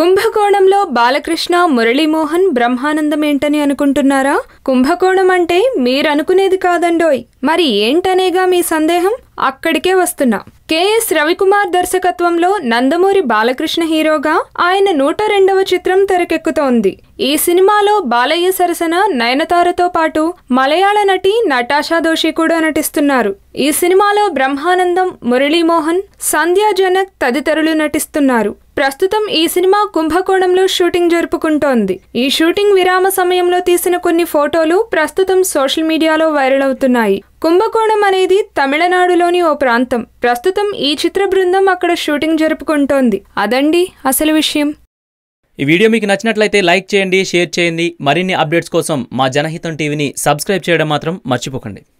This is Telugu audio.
కుంభకోణంలో బాలకృష్ణ మురళీమోహన్ బ్రహ్మానందం ఏంటని అనుకుంటున్నారా కుంభకోణం అంటే మీరనుకునేది కాదండోయ్ మరి ఏంటనేగా మీ సందేహం అక్కడికే వస్తున్నా కెఎస్ రవికుమార్ దర్శకత్వంలో నందమూరి బాలకృష్ణ హీరోగా ఆయన నూట రెండవ చిత్రం తెరకెక్కుతోంది ఈ సినిమాలో బాలయ్య సరసన నయనతారతో పాటు మలయాళ నటి నటాషా దోషి కూడా నటిస్తున్నారు ఈ సినిమాలో బ్రహ్మానందం మురళీమోహన్ సంధ్యాజనక్ తదితరులు నటిస్తున్నారు ప్రస్తుతం ఈ సినిమా కుంభకోణంలో షూటింగ్ జరుపుకుంటోంది ఈ షూటింగ్ విరామ సమయంలో తీసిన కొన్ని ఫోటోలు ప్రస్తుతం సోషల్ మీడియాలో వైరల్ అవుతున్నాయి కుంభకోణం అనేది తమిళనాడులోని ఓ ప్రాంతం ప్రస్తుతం ఈ చిత్ర బృందం అక్కడ షూటింగ్ జరుపుకుంటోంది అదండి అసలు విషయం ఈ వీడియో మీకు నచ్చినట్లయితే లైక్ చేయండి షేర్ చేయండి మరిన్ని అప్డేట్స్ కోసం మా జనహితం టీవీని సబ్స్క్రైబ్ చేయడం మాత్రం మర్చిపోకండి